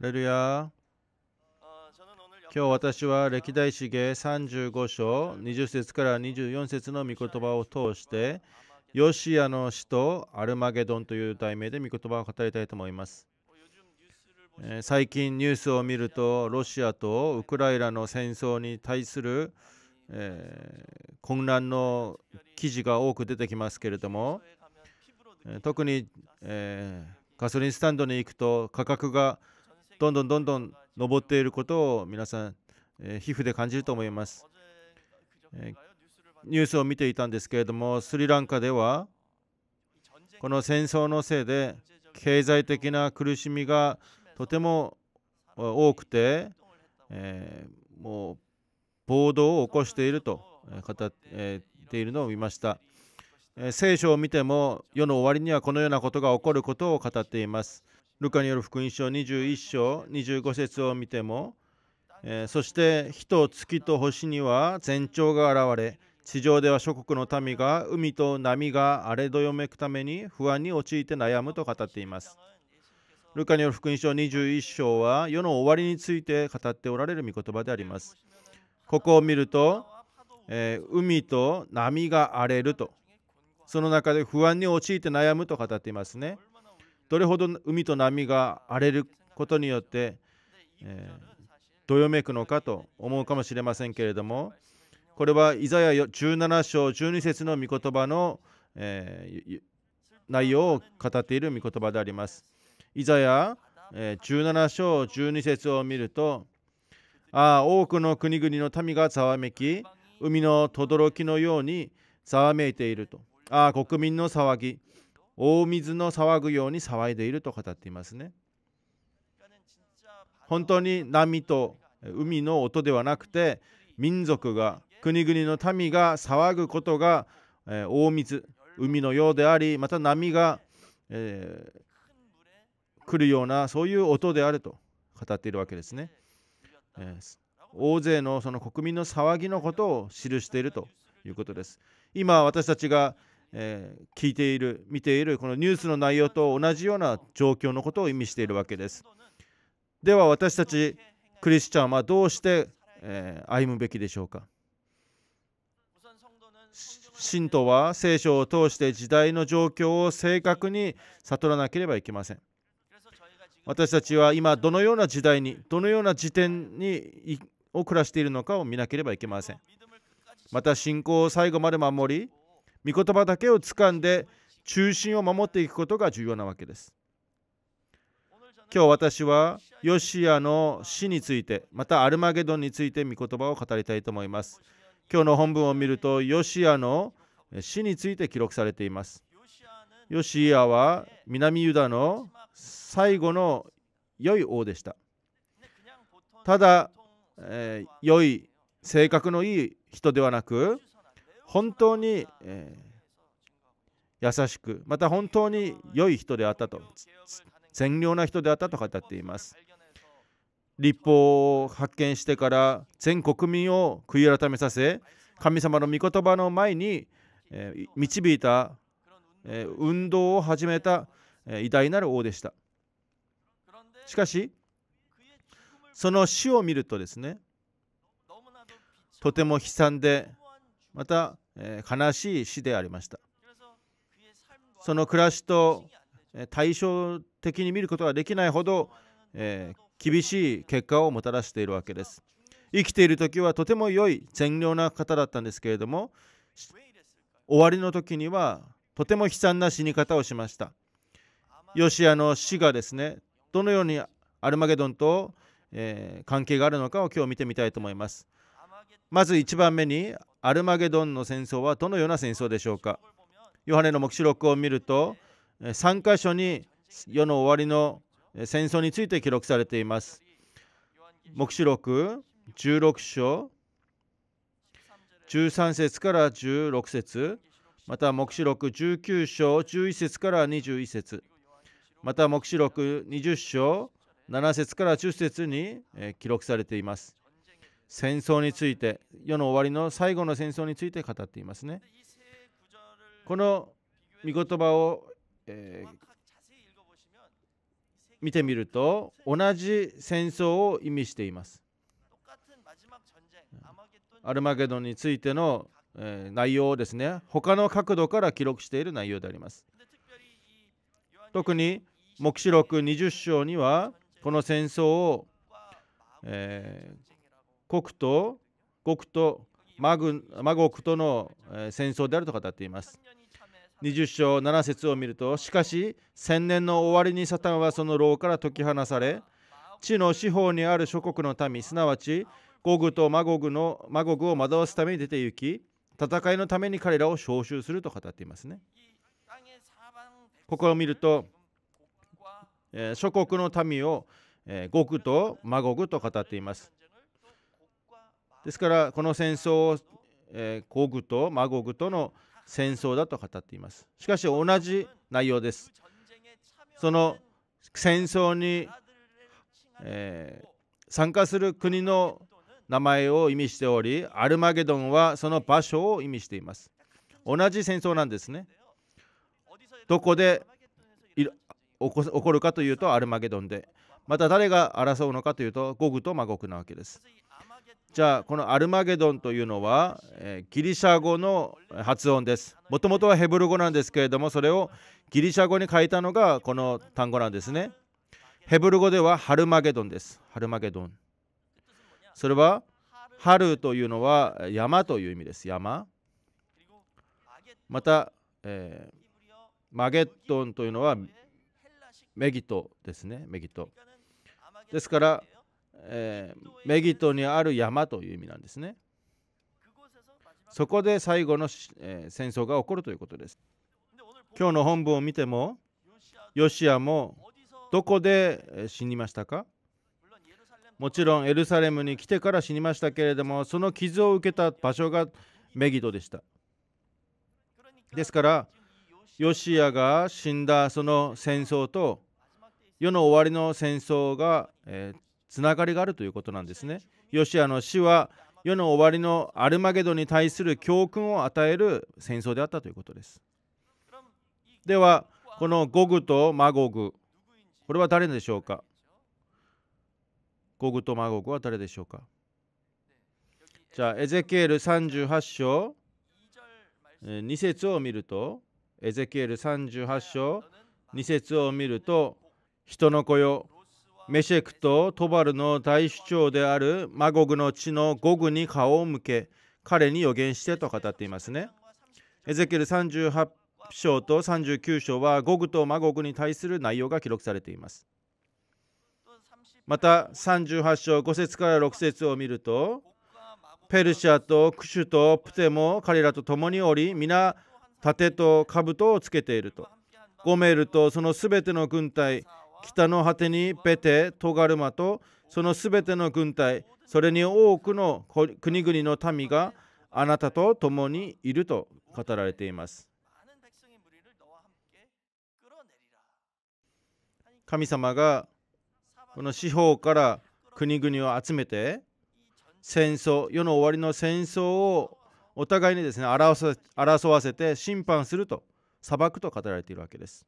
レルヤ今日私は歴代史芸35章20節から24節の御言葉を通してヨシアの死とアルマゲドンという題名で御言葉を語りたいと思います、最近ニュースを見るとロシアとウクライナの戦争に対する、えー、混乱の記事が多く出てきますけれども特に、えー、ガソリンスタンドに行くと価格がどんどんどんどん上っていることを皆さん、えー、皮膚で感じると思います、えー、ニュースを見ていたんですけれどもスリランカではこの戦争のせいで経済的な苦しみがとても多くて、えー、もう暴動を起こしていると語っているのを見ました。聖書を見ても世の終わりにはこのようなことが起こることを語っています。ルカによる福音書21章25節を見ても、えー、そして火と月と星には前兆が現れ地上では諸国の民が海と波が荒れどよめくために不安に陥って悩むと語っています。ルカによる福音書21章は世の終わりについて語っておられる御言葉であります。ここを見ると、えー、海と波が荒れるとその中で不安に陥って悩むと語っていますね。どれほど海と波が荒れることによって、えー、どよめくのかと思うかもしれませんけれどもこれはイザヤ17章12節の御言葉の、えー、内容を語っている御言葉であります。イザヤ、え17章12節を見るとああ多くの国々の民がざわめき海の轟のようにざわめいているとああ国民の騒ぎ大水の騒ぐように騒いでいると語っていますね。本当に波と海の音ではなくて民族が国々の民が騒ぐことが、え大水海のようでありまた波が、えー、来るようなそういう音であると語っているわけですね、えー、大勢のその国民の騒ぎのことを記しているということです今私たちがえー、聞いている見ているこのニュースの内容と同じような状況のことを意味しているわけですでは私たちクリスチャンはどうして、えー、歩むべきでしょうか信徒は聖書を通して時代の状況を正確に悟らなければいけません私たちは今どのような時代にどのような時点にを暮らしているのかを見なければいけませんまた信仰を最後まで守り御言葉だけを掴んで中心を守っていくことが重要なわけです。今日私はヨシアの死について、またアルマゲドンについて御言葉を語りたいと思います。今日の本文を見ると、ヨシアの死について記録されています。ヨシアは南ユダの最後の良い王でした。ただ、えー、良い性格のいい人ではなく、本当に、えー、優しく、また本当に良い人であったと、善良な人であったと語っています。立法を発見してから全国民を悔い改めさせ、神様の御言葉の前に、えー、導いた、えー、運動を始めた、え偉大なる王でした。しかし、その死を見るとですね、とても悲惨で、また悲しい死でありましたその暮らしと対照的に見ることができないほど、え厳しい結果をもたらしているわけです生きている時はとても良い善良な方だったんですけれども終わりの時にはとても悲惨な死に方をしましたヨシアの死がですねどのようにアルマゲドンと、え関係があるのかを今日見てみたいと思いますまず1番目にアルマゲドンの戦争はどのような戦争でしょうかヨハネの黙示録を見ると3箇所に世の終わりの戦争について記録されています黙示録16章13節から16節また黙示録19章11節から21節また黙示録20章7節から10節に記録されています戦争について世の終わりの最後の戦争について語っていますねこの御言葉を、えー、見てみると同じ戦争を意味していますアルマゲドンについての、えー、内容をですね他の角度から記録している内容であります特に黙示録20章にはこの戦争を、えー、国と国とマグマゴクとの戦争であると語っています。20章7節を見ると、しかし、千年の終わりにサタンはその牢から解き放され、地の四方にある諸国の民、すなわちゴグとマゴグのマゴグを惑わすために出て行き、戦いのために彼らを召集すると語っていますね。ここを見ると、え諸国の民を、えゴとマゴグと語っています。ですからこの戦争を、えー、ゴグとマゴグとの戦争だと語っていますしかし同じ内容ですその戦争に、えー、参加する国の名前を意味しておりアルマゲドンはその場所を意味しています同じ戦争なんですねどこで起こるかというとアルマゲドンでまた誰が争うのかというとゴグとマゴグなわけですじゃあこのアルマゲドンというのは、えギリシャ語の発音ですもともとはヘブル語なんですけれどもそれをギリシャ語に変えたのがこの単語なんですねヘブル語ではハルマゲドンですハルマゲドンそれは春というのは山という意味です山また、えー、マゲットンというのはメギトですねメギトですからえー、メギトにある山という意味なんですね。そこで最後の、えー、戦争が起こるということです。今日の本文を見ても、ヨシアもどこで死にましたかもちろんエルサレムに来てから死にましたけれども、その傷を受けた場所がメギトでした。ですから、ヨシアが死んだその戦争と世の終わりの戦争が、えー、つながりがあるということなんですね。ヨシアの死は世の終わりのアルマゲドに対する教訓を与える戦争であったということです。では、このゴグとマゴグ、これは誰でしょうかゴグとマゴグは誰でしょうかじゃあ、エゼケール38章、2節を見ると、エゼケール38章、2節を見ると、人の子よメシェクとトバルの大主張であるマゴグの地のゴグに顔を向け彼に予言してと語っていますね。エゼキル38章と39章はゴグとマゴグに対する内容が記録されています。また38章5節から6節を見るとペルシアとクシュとプテも彼らと共におり皆盾と兜をつけているとゴメールとそのすべての軍隊北の果てにペテ、トガルマとそのすべての軍隊、それに多くの国々の民があなたと共にいると語られています。神様がこの四方から国々を集めて戦争世の終わりの戦争をお互いにですね争わせて審判すると裁くと語られているわけです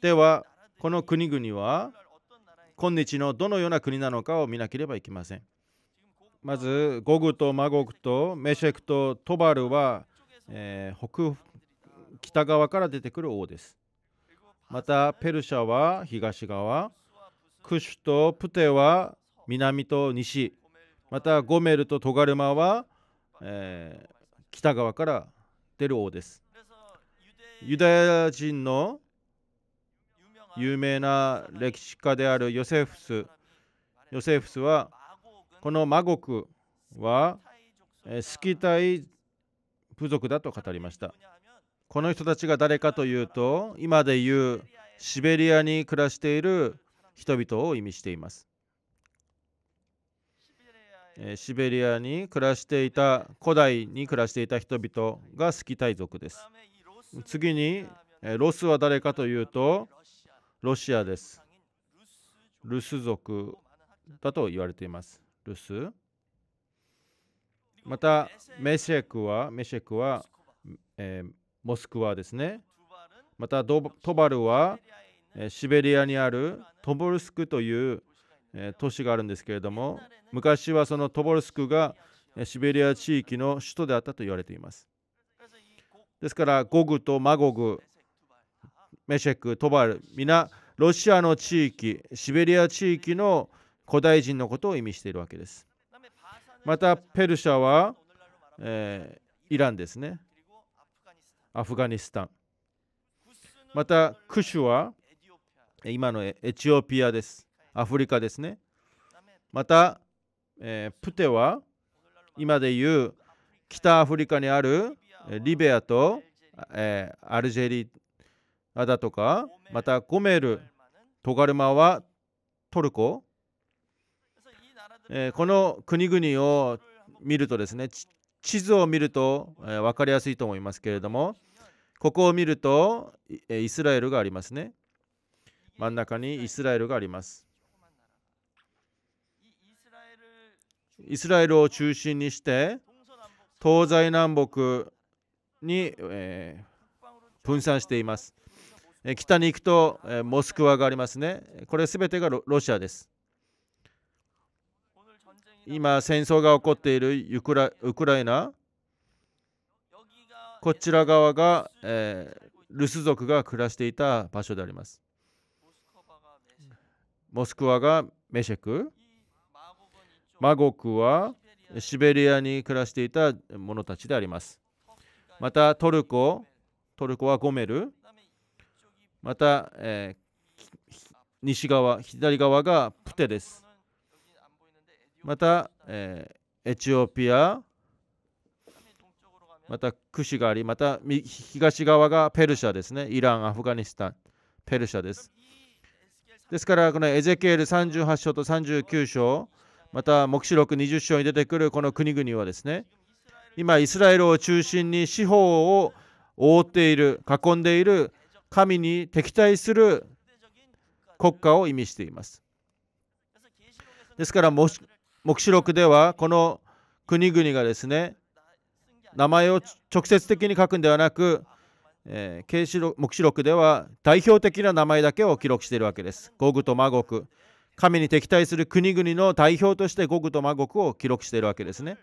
ではこの国々は今日のどのような国なのかを見なければいけません。まず、ゴグとマゴグとメシェクとトバルは、えー、北北側から出てくる王です。また、ペルシャは東側、クシュとプテは南と西、またゴメルとトガルマは、えー、北側から出る王です。ユダヤ人の有名な歴史家であるヨセフスヨセフスはこの魔国はスキタイ部族だと語りましたこの人たちが誰かというと今でいうシベリアに暮らしている人々を意味していますシベリアに暮らしていた古代に暮らしていた人々がスキタイ族です次にロスは誰かというとロシアです。ルス族だと言われています。ルスまたメシェクはメシェクは、えー、モスクワですね。またトバルは、えー、シベリアにあるトボルスクという、えー、都市があるんですけれども昔はそのトボルスクがシベリア地域の首都であったと言われています。ですからゴグとマゴグメシェク、トバル、皆ロシアの地域、シベリア地域の古代人のことを意味しているわけです。またペルシャは、えー、イランですね。アフガニスタン。またクシュは今のエチオピアです。アフリカですね。また、えー、プテは今でいう北アフリカにあるリベアと、えー、アルジェリアダとかまたゴメルトガルマはトルコ、えー、この国々を見るとですね地図を見ると、えー、分かりやすいと思いますけれどもここを見るとイスラエルがありますね真ん中にイスラエルがありますイスラエルを中心にして東西南北に、えー、分散していますえ北に行くと、えモスクワがありますね。これ全てがロシアです。今、戦争が起こっているウクライナ、こちら側が、えー、ルス族が暮らしていた場所であります。モスクワがメシェク、マゴクはシベリアに暮らしていた者たちであります。またトルコ、トルコはゴメル、また、えー、西側、左側がプテです。また、えー、エチオピア、またクシがあり、また東側がペルシャですね。イラン、アフガニスタン、ペルシャです。ですから、このエゼケール38章と39章、また黙示録20章に出てくるこの国々はですね、今、イスラエルを中心に司法を覆っている、囲んでいる神に敵対する国家を意味しています。ですから黙示録ではこの国々がですね名前を直接的に書くんではなく、えー、黙示録では代表的な名前だけを記録しているわけです。ゴグとマゴク神に敵対する国々の代表としてゴグとマゴクを記録しているわけですね。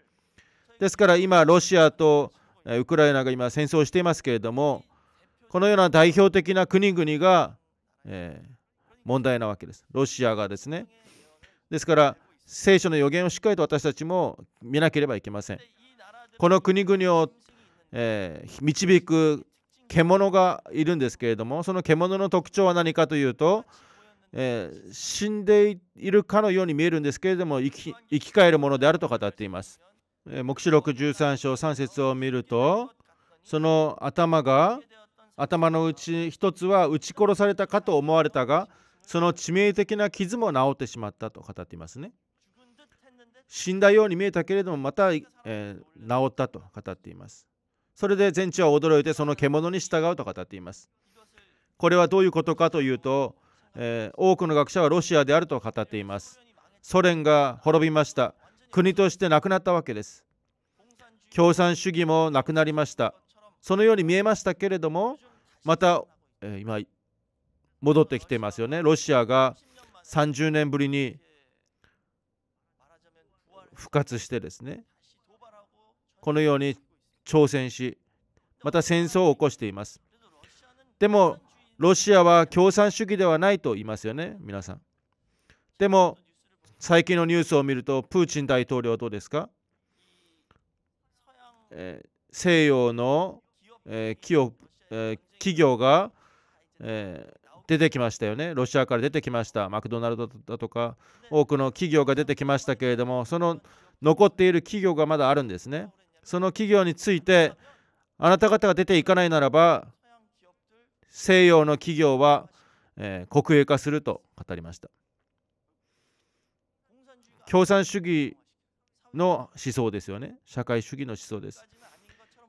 ですから今ロシアとウクライナが今戦争していますけれどもこのような代表的な国々が、えー、問題なわけです。ロシアがですね。ですから、聖書の予言をしっかりと私たちも見なければいけません。この国々を、えー、導く獣がいるんですけれども、その獣の特徴は何かというと、えー、死んでいるかのように見えるんですけれども生き生き返るものであると語っています。えー、目視録13章3節を見るとその頭が頭のうち一つは撃ち殺されたかと思われたがその致命的な傷も治ってしまったと語っていますね死んだように見えたけれどもまた、えー、治ったと語っていますそれで全地は驚いてその獣に従うと語っていますこれはどういうことかというと、えー、多くの学者はロシアであると語っていますソ連が滅びました国として亡くなったわけです共産主義もなくなりましたそのように見えましたけれどもまた、えー、今戻ってきてますよねロシアが30年ぶりに復活してですねこのように挑戦しまた戦争を起こしていますでもロシアは共産主義ではないと言いますよね皆さんでも最近のニュースを見るとプーチン大統領はどうですか、えー、西洋の、えー、木えー、企業が、えー、出てきましたよね。ロシアから出てきました。マクドナルドだとか、多くの企業が出てきましたけれども、その残っている企業がまだあるんですね。その企業について、あなた方が出ていかないならば、西洋の企業は、えー、国営化すると語りました。共産主義の思想ですよね。社会主義の思想です。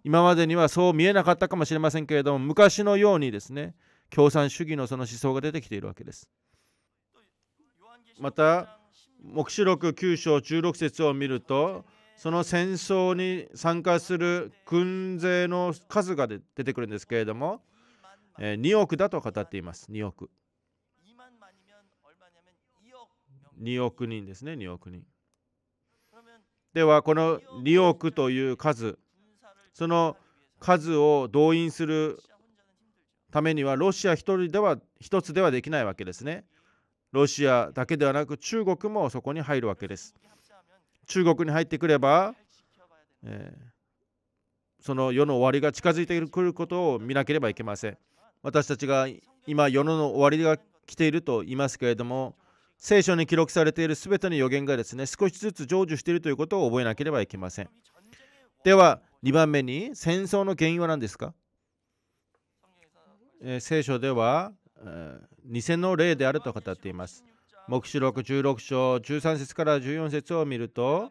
今までにはそう見えなかったかもしれませんけれども昔のようにですね共産主義のその思想が出てきているわけです。また黙示録9章16節を見るとその戦争に参加する軍勢の数が出てくるんですけれども2億だと語っています2億2億人ですね2億人ではこの2億という数その数を動員するためにはロシア1人では1つではできないわけですね。ロシアだけではなく中国もそこに入るわけです。中国に入ってくれば、えー、その世の終わりが近づいてくることを見なければいけません。私たちが今世の終わりが来ていると言いますけれども聖書に記録されている全ての予言がですね少しずつ成就しているということを覚えなければいけません。では2番目に戦争の原因は何ですか、えー、聖書では、えー、偽の霊であると語っています。黙示録16章13節から14節を見ると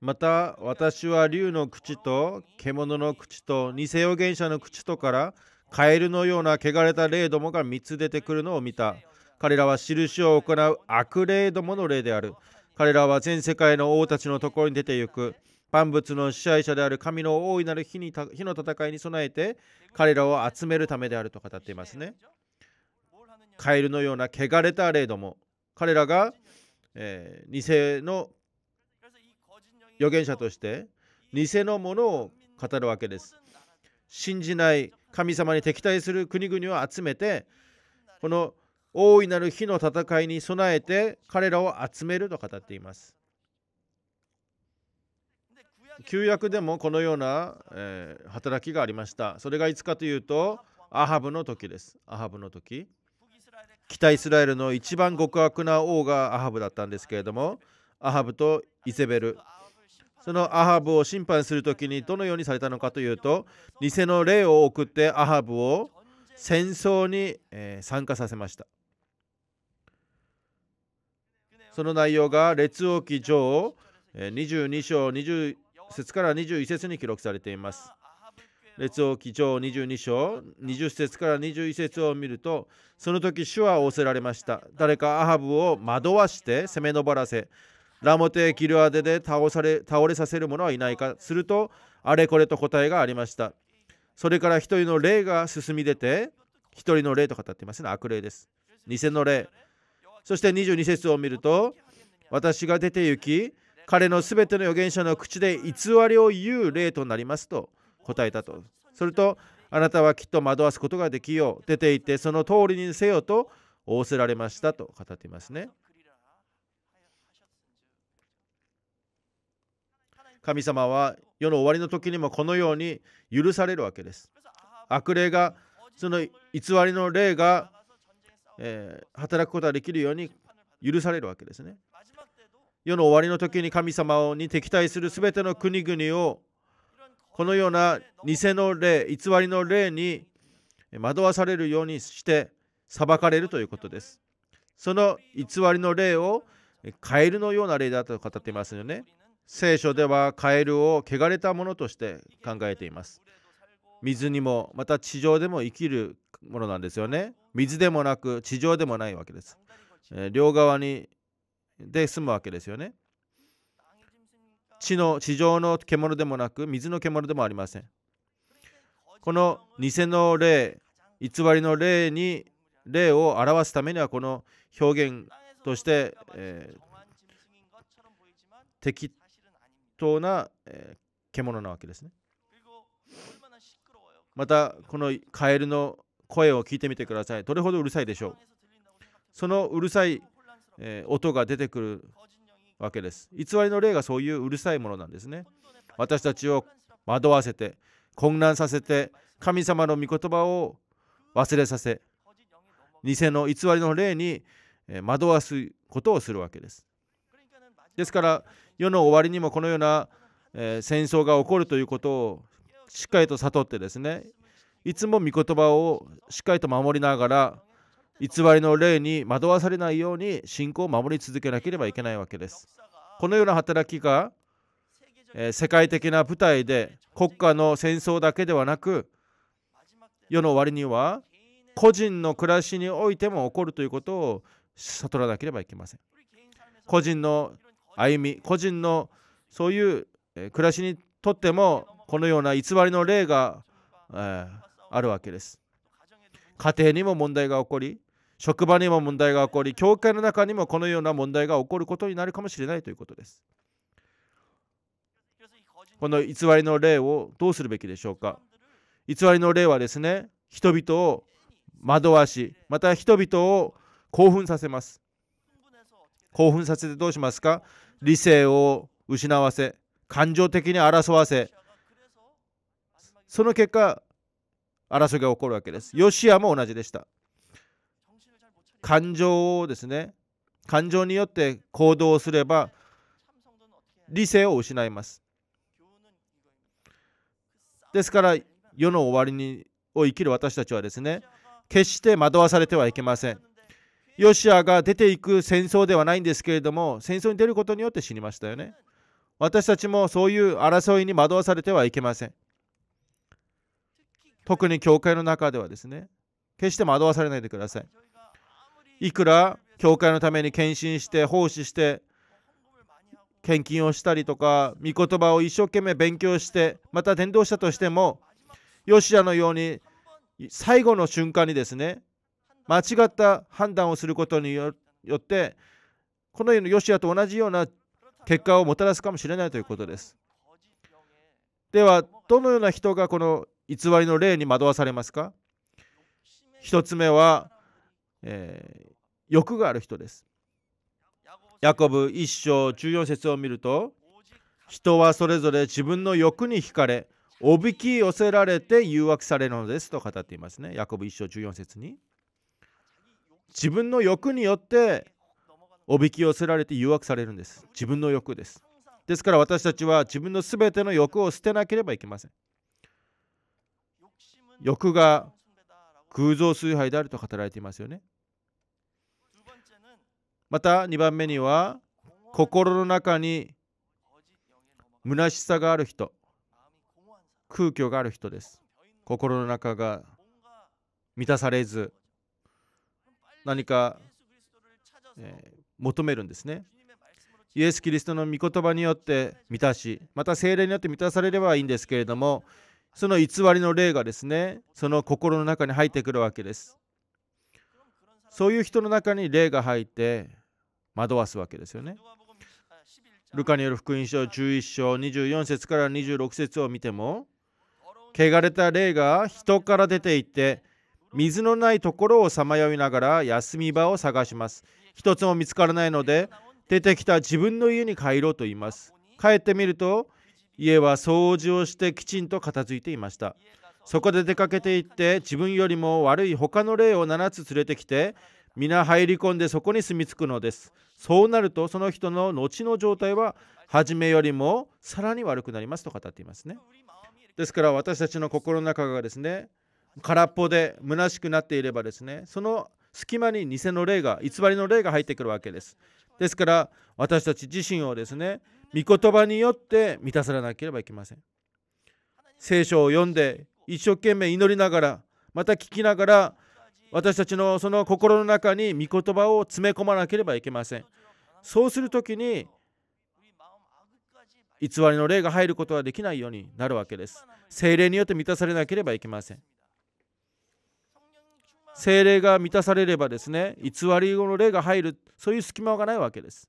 また私は竜の口と獣の口と偽予言者の口とからカエルのような汚れた霊どもが3つ出てくるのを見た彼らは印を行う悪霊どもの霊である彼らは全世界の王たちのところに出て行く万物の支配者である神の大いなる火に火の戦いに備えて彼らを集めるためであると語っていますね。カエルのような汚れた霊ども彼らが、えー、偽の預言者として偽のものを語るわけです。信じない神様に敵対する国々を集めてこの大いなる火の戦いに備えて彼らを集めると語っています。旧約でもこのような、えー、働きがありましたそれがいつかというとアハブの時ですアハブの時北イスラエルの一番極悪な王がアハブだったんですけれどもアハブとイゼベルそのアハブを審判する時にどのようにされたのかというと偽の霊を送ってアハブを戦争に、えー、参加させましたその内容が列王記上22章20節から21節に記録されています。列王記上22章20節から21節を見るとその時主は仰せられました誰かアハブを惑わして攻めのばらせラモテ・キルアデで倒され倒れさせる者はいないかするとあれこれと答えがありましたそれから一人の霊が進み出て一人の霊と語っていますね悪霊です偽の霊そして22節を見ると私が出て行き彼のすべての預言者の口で偽りを言う霊となりますと答えたと。すると、あなたはきっと惑わすことができよう。出て行って、その通りにせよと仰せられましたと語っていますね。神様は世の終わりの時にもこのように許されるわけです。悪霊が、その偽りの霊が、えー、働くことができるように許されるわけですね。世の終わりの時に神様に敵対する全ての国々をこのような偽の霊偽りの霊に惑わされるようにして裁かれるということですその偽りの霊をカエルのような霊だと語っていますよね聖書ではカエルを汚れたものとして考えています水にもまた地上でも生きるものなんですよね水でもなく地上でもないわけです両側にで済むわけですよね。地の地上の獣でもなく水の獣でもありません。この偽の霊、偽りの霊に霊を表すためにはこの表現として、えー、適当な、えー、獣なわけですね。またこのカエルの声を聞いてみてください。どれほどうるさいでしょう。そのうるさいえ音が出てくるわけです。偽りの霊がそういううるさいものなんですね。私たちを惑わせて、混乱させて、神様の御言葉を忘れさせ、偽の偽りの霊に惑わすことをするわけです。ですから世の終わりにもこのような、えー、戦争が起こるということをしっかりと悟ってですねいつも御言葉をしっかりと守りながら偽りの霊に惑わされないように信仰を守り続けなければいけないわけです。このような働きが、えー、世界的な舞台で国家の戦争だけではなく世の終わりには個人の暮らしにおいても起こるということを悟らなければいけません。個人の歩み、個人のそういう暮らしにとってもこのような偽りの例が、えー、あるわけです。家庭にも問題が起こり職場にも問題が起こり教会の中にもこのような問題が起こることになるかもしれないということですこの偽りの例をどうするべきでしょうか偽りの例はですね人々を惑わしまた人々を興奮させます興奮させてどうしますか理性を失わせ感情的に争わせその結果争いが起こるわけです。ヨシアも同じでした。感情をですね、感情によって行動すれば理性を失います。ですから世の終わりにを生きる私たちはですね、決して惑わされてはいけません。ヨシアが出ていく戦争ではないんですけれども、戦争に出ることによって死にましたよね。私たちもそういう争いに惑わされてはいけません。特に教会の中ではですね、決して惑わされないでください。いくら教会のために献身して、奉仕して、献金をしたりとか、御言葉を一生懸命勉強して、また伝道したとしても、ヨシアのように最後の瞬間にですね、間違った判断をすることによって、このヨシアと同じような結果をもたらすかもしれないということです。では、どのような人がこの偽りの霊に惑わされますか一つ目は、えー、欲がある人です。ヤコブ一章1 4節を見ると人はそれぞれ自分の欲に惹かれおびき寄せられて誘惑されるのですと語っていますね。ヤコブ一章14節に自分の欲によっておびき寄せられて誘惑されるんです。自分の欲です。ですから私たちは自分の全ての欲を捨てなければいけません。欲が偶像崇拝であると語られていますよね。また2番目には心の中に虚しさがある人空虚がある人です心の中が満たされず何か、えー、求めるんですねイエス・キリストの御言葉によって満たしまた精霊によって満たされればいいんですけれどもその偽りの霊がですねその心の中に入ってくるわけですそういう人の中に霊が入って惑わすわけですよねルカによる福音書11章24節から26節を見ても汚れた霊が人から出て行って水のないところをさまよいながら休み場を探します一つも見つからないので出てきた自分の家に帰ろうと言います帰ってみると家は掃除をしてきちんと片付いていましたそこで出かけていって自分よりも悪い他の霊を7つ連れてきて皆入り込んでそこに住み着くのですそうなるとその人の後の状態は初めよりもさらに悪くなりますと語っていますねですから私たちの心の中がですね空っぽで虚しくなっていればですねその隙間に偽の霊が偽りの霊が入ってくるわけですですから私たち自身をですね御言葉によって満たされなければいけません聖書を読んで一生懸命祈りながらまた聞きながら私たちのその心の中に御言葉を詰め込まなければいけませんそうするときに偽りの霊が入ることはできないようになるわけです精霊によって満たされなければいけません精霊が満たされればですね偽りの霊が入るそういう隙間がないわけです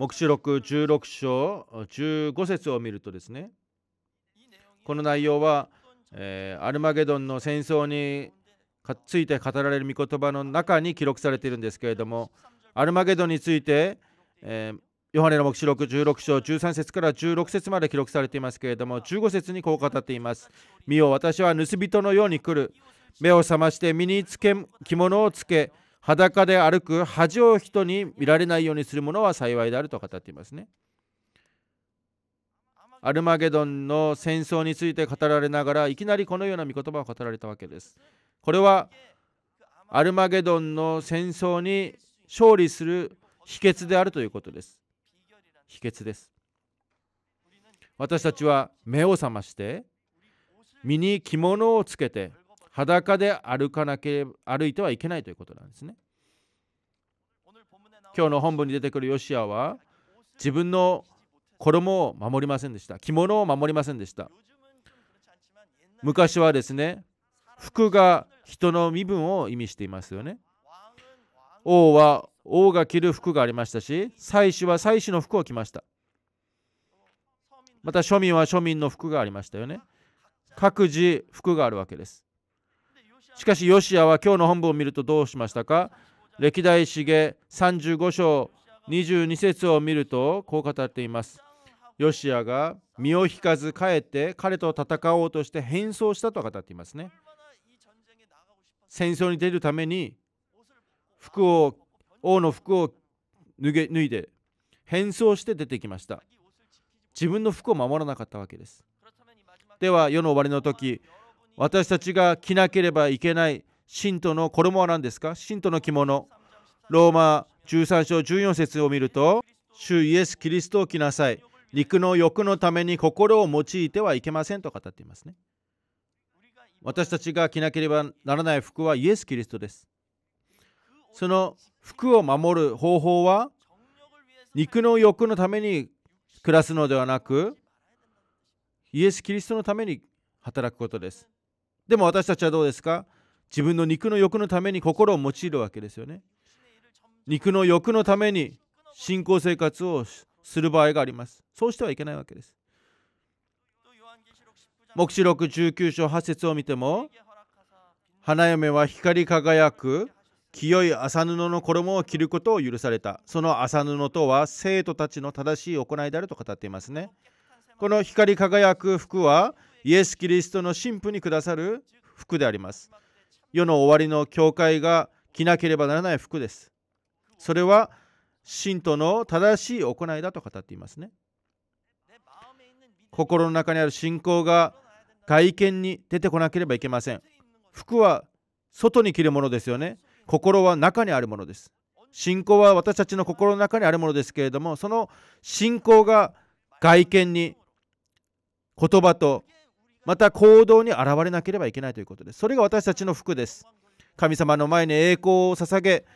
黙示録16章15節を見るとですねこの内容は、えー、アルマゲドンの戦争について語られる御言葉の中に記録されているんですけれどもアルマゲドンについて、えー、ヨハネの黙示録16章13節から16節まで記録されていますけれども15節にこう語っています「見よ私は盗人のように来る目を覚まして身につけ着物をつけ裸で歩く恥を人に見られないようにするものは幸いであると語っていますね。アルマゲドンの戦争について語られながらいきなりこのような御言葉を語られたわけです。これはアルマゲドンの戦争に勝利する秘訣であるということです。秘訣です。私たちは目を覚まして身に着物をつけて裸で歩かなければ歩いてはいけないということなんですね。今日の本部に出てくるヨシアは自分の衣を守りませんでした。着物を守りませんでした。昔はですね、服が人の身分を意味していますよね。王は王が着る服がありましたし、祭司は祭司の服を着ました。また庶民は庶民の服がありましたよね。各自服があるわけです。しかしヨシアは今日の本部を見るとどうしましたか歴代茂35章22節を見るとこう語っています。ヨシアが身を引かず帰って彼と戦おうとして変装したと語っていますね。戦争に出るために服を王の服を脱げ脱いで変装して出てきました。自分の服を守らなかったわけです。では世の終わりの時私たちが着なければいけない信徒の衣は何ですか信徒の着物。ローマ13章14節を見ると、主イエス・キリストを着なさい。肉の欲のために心を用いてはいけませんと語っていますね。私たちが着なければならない服はイエス・キリストです。その服を守る方法は肉の欲のために暮らすのではなくイエス・キリストのために働くことです。でも私たちはどうですか自分の肉の欲のために心を用いるわけですよね。肉の欲のために信仰生活をする場合があります。そうしてはいけないわけです。黙示録19章8節を見ても、花嫁は光り輝く清い麻布の衣を着ることを許された。その麻布とは生徒たちの正しい行いであると語っていますね。この光り輝く服はイエス・キリストの神父にくださる服であります。世の終わりの教会が着なければならない服です。それは信徒の正しい行いだと語っていますね。心の中にある信仰が外見に出てこなければいけません。服は外に着るものですよね。心は中にあるものです。信仰は私たちの心の中にあるものですけれども、その信仰が外見に言葉とまた行動に現れなければいけないということです。それが私たちの服です。神様の前に栄光を捧げ、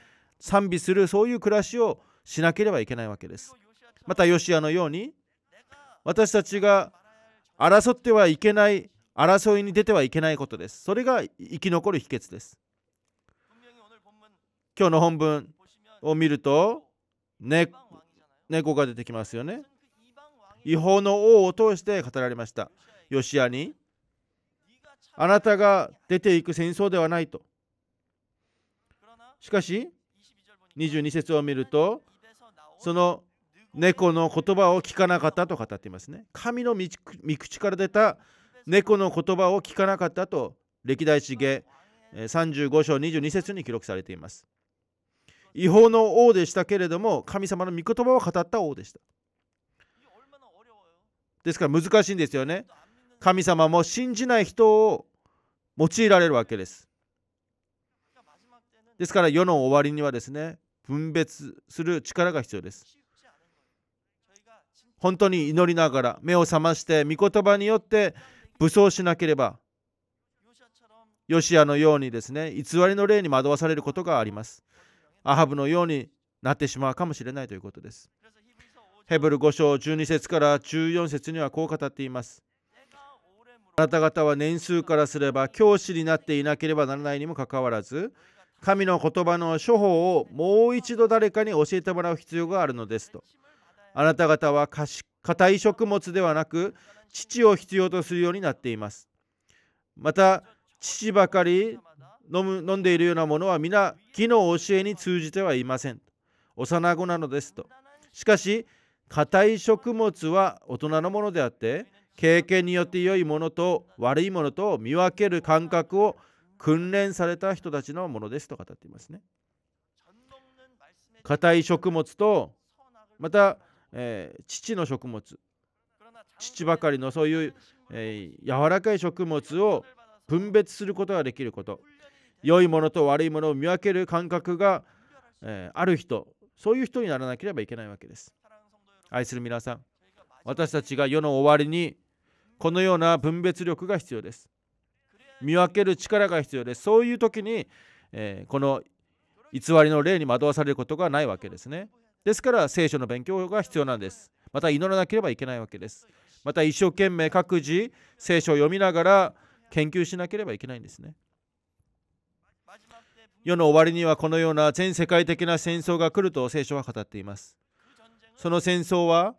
賛美するそういう暮らしをしなければいけないわけです。また、ヨシアのように、私たちが争ってはいけない、争いに出てはいけないことです。それが生き残る秘訣です。今日の本文を見ると、ね、猫が出てきますよね。違法の王を通して語られました。ヨシアにあなたが出ていく戦争ではないと。しかし、22節を見ると、その猫の言葉を聞かなかったと語っていますね。神の御口から出た猫の言葉を聞かなかったと、歴代史下35章22節に記録されています。違法の王でしたけれども、神様の御言葉を語った王でした。ですから難しいんですよね。神様も信じない人を用いられるわけです。ですから世の終わりにはですね分別する力が必要です。本当に祈りながら目を覚まして御言葉によって武装しなければヨシアのようにですね偽りの霊に惑わされることがあります。アハブのようになってしまうかもしれないということです。ヘブル5章12節から14節にはこう語っています。なた方は年数からすれば教師になっていなければならないにもかかわらず神の言葉の処方をもう一度誰かに教えてもらう必要があるのですとあなた方は硬い食物ではなく父を必要とするようになっていますまた父ばかり飲む飲んでいるようなものは皆木の教えに通じてはいません幼子なのですとしかし硬い食物は大人のものであって経験によって良いものと悪いものと見分ける感覚を訓練された人たちのものですと語っていますね。硬い食物とまた、えー、の食物父ばかりのそういう、えー、柔らかい食物を分別することができること良いものと悪いものを見分ける感覚が、えー、ある人そういう人にならなければいけないわけです愛する皆さん私たちが世の終わりにこのような分別力が必要です見分ける力が必要ですそういう時に、えー、この偽りの霊に惑わされることがないわけですねですから聖書の勉強が必要なんですまた祈らなければいけないわけですまた一生懸命各自聖書を読みながら研究しなければいけないんですね世の終わりにはこのような全世界的な戦争が来ると聖書は語っていますその戦争は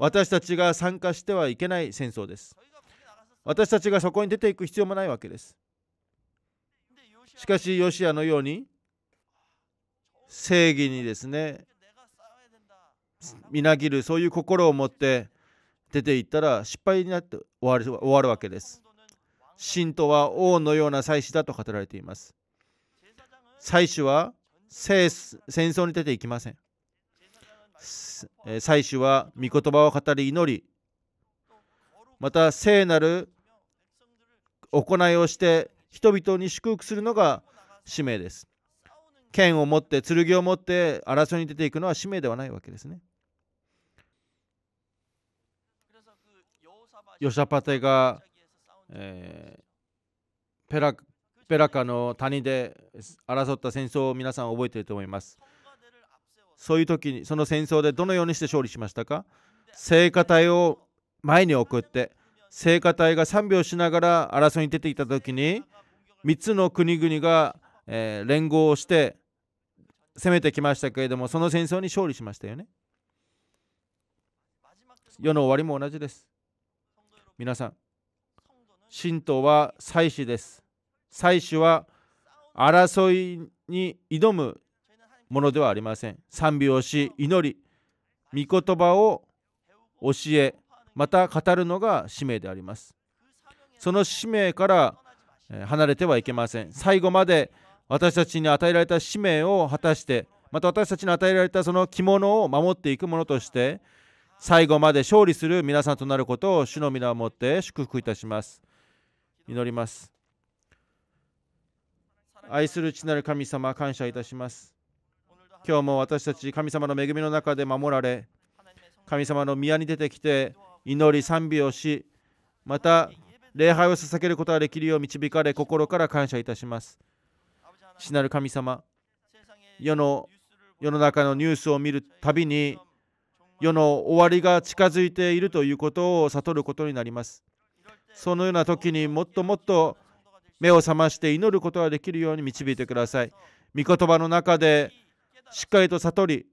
私たちが参加してはいけない戦争です私たちがそこに出ていく必要もないわけですしかしヨシアのように正義にですねみなぎるそういう心を持って出ていったら失敗になって終わる終わるわけです信徒は王のような祭司だと語られています祭司は戦争に出ていきません祭司は御言葉を語り祈りまた聖なる行いをして人々に祝福するのが使命です剣を持って剣を持って争いに出ていくのは使命ではないわけですねヨシャパテが、えー、ペラペラカの谷で争った戦争を皆さん覚えていると思いますそういう時にその戦争でどのようにして勝利しましたか聖歌隊を前に送って聖歌隊が3秒しながら争いに出ていた時に3つの国々が、えー、連合をして攻めてきましたけれどもその戦争に勝利しましたよね世の終わりも同じです皆さん神道は祭祀です祭祀は争いに挑むものではありません賛美をし祈り御言葉を教えまた語るのが使命でありますその使命から離れてはいけません最後まで私たちに与えられた使命を果たしてまた私たちに与えられたその着物を守っていくものとして最後まで勝利する皆さんとなることを主の皆をもって祝福いたします祈ります愛する父なる神様感謝いたします今日も私たち神様の恵みの中で守られ神様の宮に出てきて祈り賛美をしまた礼拝を捧げることができるよう導かれ心から感謝いたします死なる神様世の世の中のニュースを見るたびに世の終わりが近づいているということを悟ることになりますそのような時にもっともっと目を覚まして祈ることができるように導いてください御言葉の中でしっかりと悟り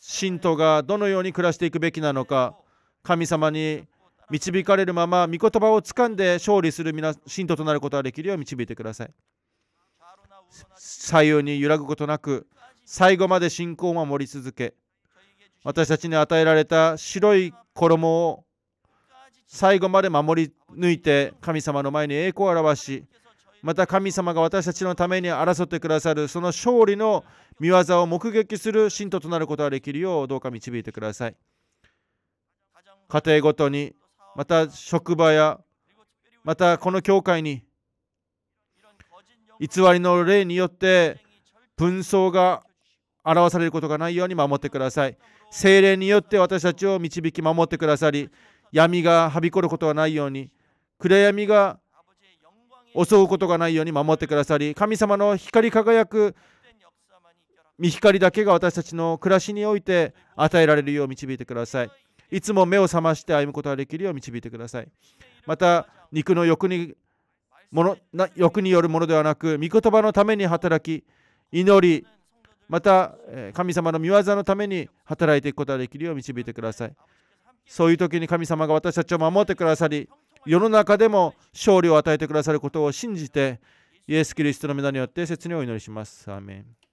信徒がどのように暮らしていくべきなのか神様に導かれるまま御言葉を掴んで勝利する皆信徒となることができるよう導いてください左右に揺らぐことなく最後まで信仰を守り続け私たちに与えられた白い衣を最後まで守り抜いて神様の前に栄光を表しまた神様が私たちのために争ってくださるその勝利の見業を目撃する信徒となることができるようどうか導いてください家庭ごとにまた職場やまたこの教会に偽りの霊によって紛争が表されることがないように守ってください精霊によって私たちを導き守ってくださり闇がはびこることがないように暗闇が襲うことがないように守ってくださり神様の光り輝く見光だけが私たちの暮らしにおいて与えられるよう導いてくださいいつも目を覚まして歩むことができるよう導いてくださいまた肉の欲にものな欲によるものではなく御言葉のために働き祈りまた神様の御業のために働いていくことができるよう導いてくださいそういう時に神様が私たちを守ってくださり世の中でも勝利を与えてくださることを信じて、イエス・キリストの皆によって切にお祈りします。アーメン